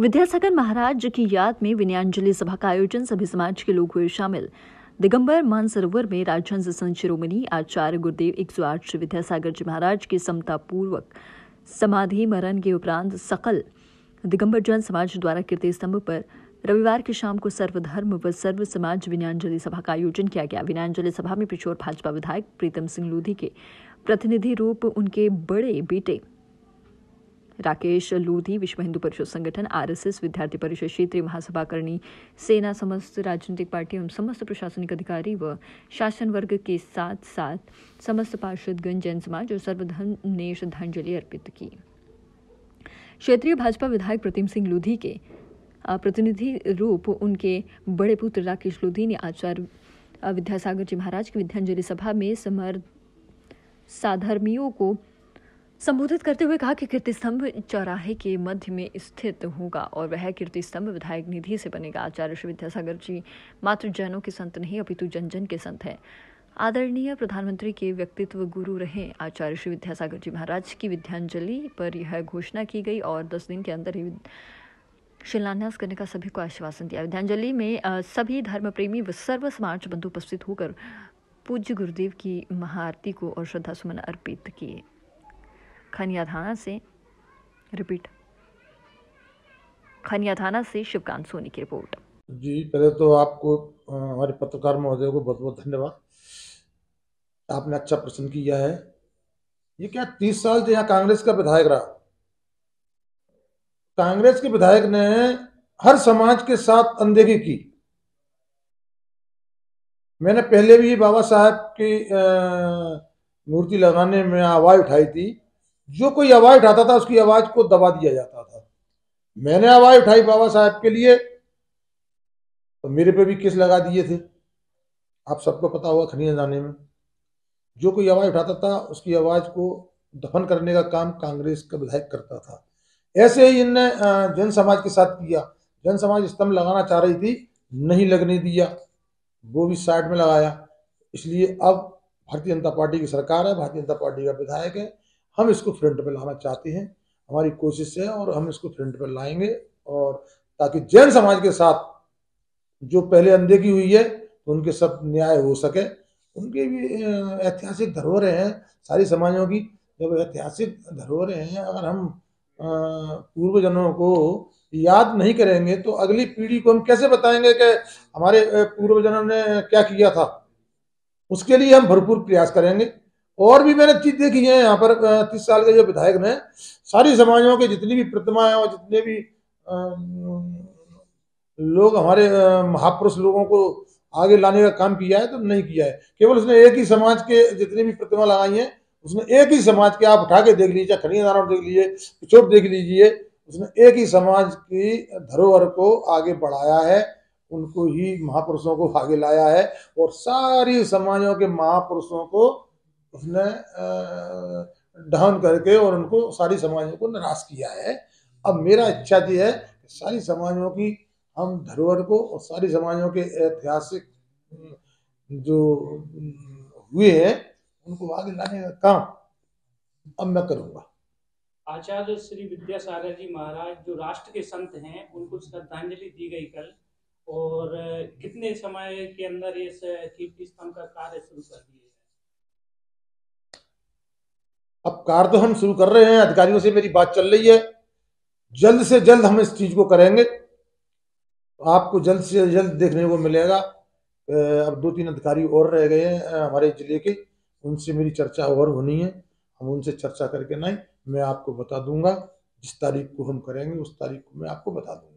विद्यासागर महाराज की याद में विनयांजलि सभा का आयोजन सभी समाज के लोग हुए शामिल दिगंबर मानसरोवर में राजहंस संत शिरोमणि आचार्य गुरुदेव एक सौ आठ श्री विद्यासागर जी महाराज के समतापूर्वक समाधि मरण के उपरांत सकल दिगंबर जन समाज द्वारा कीर्ति स्तंभ पर रविवार की शाम को सर्वधर्म व सर्व समाज विनयांजलि सभा का आयोजन किया गया विनयांजलि सभा में पिछोर भाजपा विधायक प्रीतम सिंह लोधी के प्रतिनिधि रूप उनके बड़े बेटे राकेश लोधी विश्व हिंदू परिषद संगठन आरएसएस विद्यार्थी परिषद क्षेत्रीय महासभा करनी सेना समस्त राजनीतिक पार्टी एवं समस्त प्रशासनिक अधिकारी व शासन वर्ग के साथ साथ समस्त पार्षदगण जन समाज और सर्वधर्म ने श्रद्धांजलि अर्पित की क्षेत्रीय भाजपा विधायक प्रतिम सिंह लोधी के प्रतिनिधि रूप उनके बड़े पुत्र राकेश लोधी ने आचार्य विद्यासागर जी महाराज की विद्यांजलि सभा में समर साधर्मियों को संबोधित करते हुए कहा कि कीर्ति स्तंभ चौराहे के मध्य में स्थित होगा और वह कीर्ति स्तंभ विधायक निधि से बनेगा आचार्य श्री विद्यासागर जी मात्र जैनों के संत नहीं अपितु जन जन के संत हैं आदरणीय प्रधानमंत्री के व्यक्तित्व गुरु रहे आचार्य श्री विद्यासागर जी महाराज की विद्यांजलि पर यह घोषणा की गई और दस दिन के अंदर ही शिलान्यास करने का सभी को आश्वासन दिया विद्यांजलि में सभी धर्म प्रेमी व सर्व समाज बंधु उपस्थित होकर पूज्य गुरुदेव की महाआरती को और श्रद्धा सुमन अर्पित किए खनिया थाना से रिपीट खनिया थाना से शिवकांत सोनी की रिपोर्ट जी पहले तो आपको हमारे पत्रकार महोदय को बहुत बहुत धन्यवाद आपने अच्छा प्रश्न किया है ये क्या तीस साल से यहाँ कांग्रेस का विधायक रहा कांग्रेस के विधायक ने हर समाज के साथ अनदेखी की मैंने पहले भी बाबा साहब की मूर्ति लगाने में आवाज उठाई थी जो कोई आवाज उठाता था उसकी आवाज को दबा दिया जाता था मैंने आवाज उठाई बाबा साहब के लिए तो मेरे पे भी केस लगा दिए थे आप सबको पता होगा खनिया जाने में जो कोई आवाज उठाता था उसकी आवाज को दफन करने का काम कांग्रेस का विधायक करता था ऐसे ही इनने जन समाज के साथ किया जन समाज स्तंभ लगाना चाह रही थी नहीं लगने दिया वो भी साइड में लगाया इसलिए अब भारतीय जनता पार्टी की सरकार है भारतीय जनता पार्टी का विधायक है हम इसको फ्रंट पर लाना चाहते हैं हमारी कोशिश है और हम इसको फ्रंट पर लाएंगे और ताकि जैन समाज के साथ जो पहले अनदेखी हुई है तो उनके सब न्याय हो सके उनके भी ऐतिहासिक धरोहरें हैं सारी समाजों की जब ऐतिहासिक धरोहरें हैं अगर हम पूर्वजनों को याद नहीं करेंगे तो अगली पीढ़ी को हम कैसे बताएंगे कि हमारे पूर्वजनों ने क्या किया था उसके लिए हम भरपूर प्रयास करेंगे और भी मैंने चीज देखी है यहाँ पर तीस साल के जो विधायक ने सारी समाजों के जितनी भी प्रतिमा है और जितने भी लोग हमारे महापुरुष लोगों को आगे लाने का काम किया है तो नहीं किया है केवल उसने एक ही समाज के जितनी भी प्रतिमा लगाई है उसने एक ही समाज के आप उठा के देख लीजिए खड़ी नारायण देख लीजिए पिछोट देख लीजिए उसने एक ही समाज की धरोहर को आगे बढ़ाया है उनको ही महापुरुषों को आगे लाया है और सारी समाजों के महापुरुषों को उसने डहन करके और उनको सारी समाजों को निराश किया है अब मेरा इच्छा यह है कि सारी समाजों की हम धरोहर को और सारी समाजों के ऐतिहासिक जो हुए हैं उनको आगे लाने का काम अब मैं करूँगा आचार्य श्री विद्यासागर जी महाराज जो राष्ट्र के संत हैं उनको श्रद्धांजलि दी गई कल और कितने समय के अंदर इस कीर्ति स्तंभ का कार्य शुरू कर दिया अब कार्य तो हम शुरू कर रहे हैं अधिकारियों से मेरी बात चल रही है जल्द से जल्द हम इस चीज को करेंगे तो आपको जल्द से जल्द देखने को मिलेगा अब दो तीन अधिकारी और रह गए हैं हमारे जिले के उनसे मेरी चर्चा और होनी है हम उनसे चर्चा करके नहीं मैं आपको बता दूंगा जिस तारीख को हम करेंगे उस तारीख को मैं आपको बता दूंगा